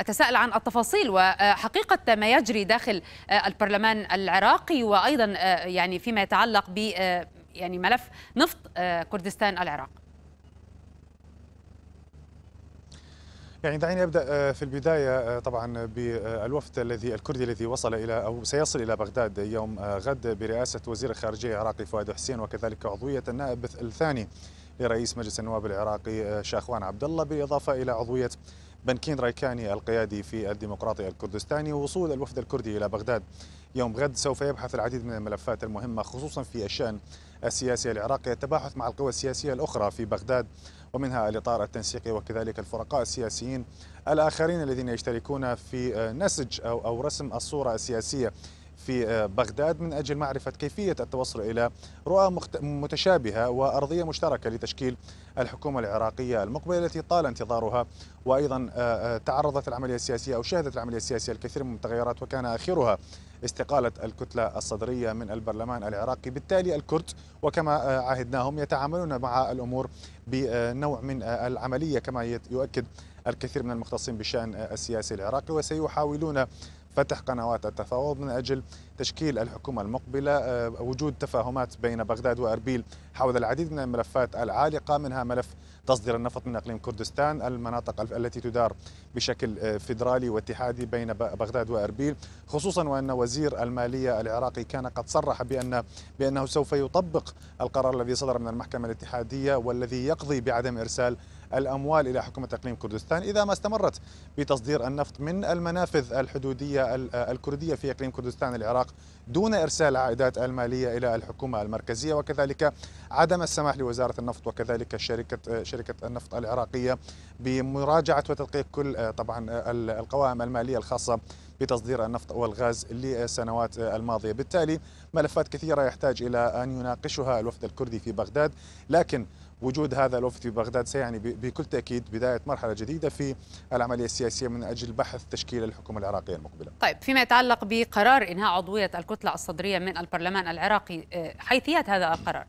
أتساءل عن التفاصيل وحقيقة ما يجري داخل البرلمان العراقي وأيضا آه، يعني فيما يتعلق ب آه، يعني ملف نفط آه، كردستان العراق يعني دعيني ابدا في البدايه طبعا بالوفد الذي الكردي الذي وصل الى او سيصل الى بغداد يوم غد برئاسه وزير الخارجيه العراقي فؤاد حسين وكذلك عضويه النائب الثاني لرئيس مجلس النواب العراقي شاخوان عبد الله بالاضافه الى عضويه بنكين رايكاني القيادي في الديمقراطي الكردستاني ووصول الوفد الكردي إلى بغداد يوم غد سوف يبحث العديد من الملفات المهمة خصوصا في الشأن السياسي العراقي التباحث مع القوى السياسية الأخرى في بغداد ومنها الإطار التنسيقي وكذلك الفرقاء السياسيين الآخرين الذين يشتركون في نسج أو, أو رسم الصورة السياسية في آه، بغداد من أجل معرفة كيفية التوصل إلى رؤى متشابهة وأرضية مشتركة لتشكيل الحكومة العراقية المقبلة التي طال انتظارها وأيضا آه، آه، تعرضت العملية السياسية أو شهدت العملية السياسية الكثير من التغيرات وكان آخرها استقالة الكتلة الصدرية من البرلمان العراقي بالتالي الكرد وكما عهدناهم يتعاملون مع الأمور بنوع من العملية كما يؤكد الكثير من المختصين بالشأن السياسي العراقي وسيحاولون فتح قنوات التفاوض من أجل تشكيل الحكومة المقبلة آه، وجود تفاهمات بين بغداد وأربيل حول العديد من الملفات العالقة منها ملف تصدير النفط من اقليم كردستان المناطق التي تدار بشكل آه، فيدرالي واتحادي بين بغداد واربيل خصوصا وان وزير الماليه العراقي كان قد صرح بان بانه سوف يطبق القرار الذي صدر من المحكمه الاتحاديه والذي يقضي بعدم ارسال الأموال إلى حكومة إقليم كردستان إذا ما استمرت بتصدير النفط من المنافذ الحدودية الكردية في إقليم كردستان العراق دون إرسال عائدات المالية إلى الحكومة المركزية وكذلك عدم السماح لوزارة النفط وكذلك شركة شركة النفط العراقية بمراجعة وتدقيق كل آه، طبعا آه، القوائم المالية الخاصة بتصدير النفط والغاز للسنوات الماضية بالتالي ملفات كثيرة يحتاج إلى أن يناقشها الوفد الكردي في بغداد لكن وجود هذا الوفد في بغداد سيعني بكل تاكيد بدايه مرحله جديده في العمليه السياسيه من اجل بحث تشكيل الحكومه العراقيه المقبله. طيب فيما يتعلق بقرار انهاء عضويه الكتله الصدريه من البرلمان العراقي آه، حيثيات هذا القرار؟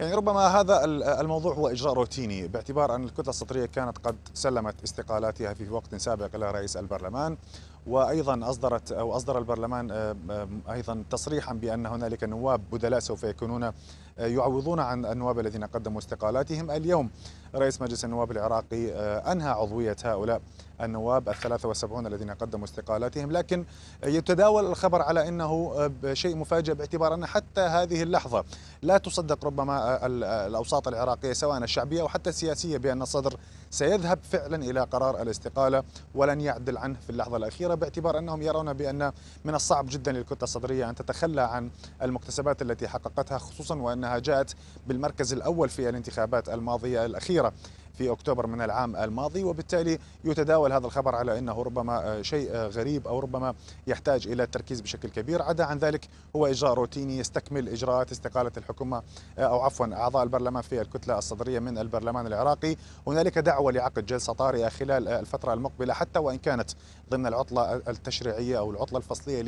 يعني ربما هذا الموضوع هو إجراء روتيني باعتبار أن الكتلة السطرية كانت قد سلمت استقالاتها في وقت سابق إلى رئيس البرلمان وايضا اصدرت او اصدر البرلمان آه، آه، ايضا تصريحا بان هنالك نواب بدلاء سوف يكونون آه، يعوضون عن النواب الذين قدموا استقالاتهم اليوم رئيس مجلس النواب العراقي انهى عضويه هؤلاء النواب ال 73 الذين قدموا استقالاتهم لكن يتداول الخبر على انه شيء مفاجئ باعتبار ان حتى هذه اللحظه لا تصدق ربما الاوساط العراقيه سواء الشعبيه او حتى السياسيه بان الصدر سيذهب فعلا الى قرار الاستقاله ولن يعدل عنه في اللحظه الاخيره باعتبار انهم يرون بان من الصعب جدا للكتله الصدريه ان تتخلى عن المكتسبات التي حققتها خصوصا وانها جاءت بالمركز الاول في الانتخابات الماضيه الاخيره. في أكتوبر من العام الماضي وبالتالي يتداول هذا الخبر على أنه ربما آه، شيء آه، غريب أو ربما يحتاج إلى التركيز بشكل كبير عدا عن ذلك هو إجراء روتيني يستكمل إجراءات استقالة الحكومة آه، أو عفوا أعضاء البرلمان في الكتلة الصدرية من البرلمان العراقي هنالك دعوة لعقد جلسة طارئة خلال الفترة المقبلة حتى وإن كانت ضمن العطلة التشريعية أو العطلة الفصلية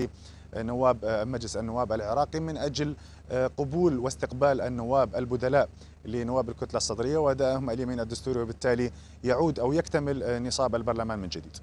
نواب آه، مجلس النواب العراقي من أجل آه، قبول واستقبال النواب البدلاء لنواب الكتلة الصدرية وأدائهم اليمين الدستوري وبالتالي يعود أو يكتمل آه، نصاب البرلمان من جديد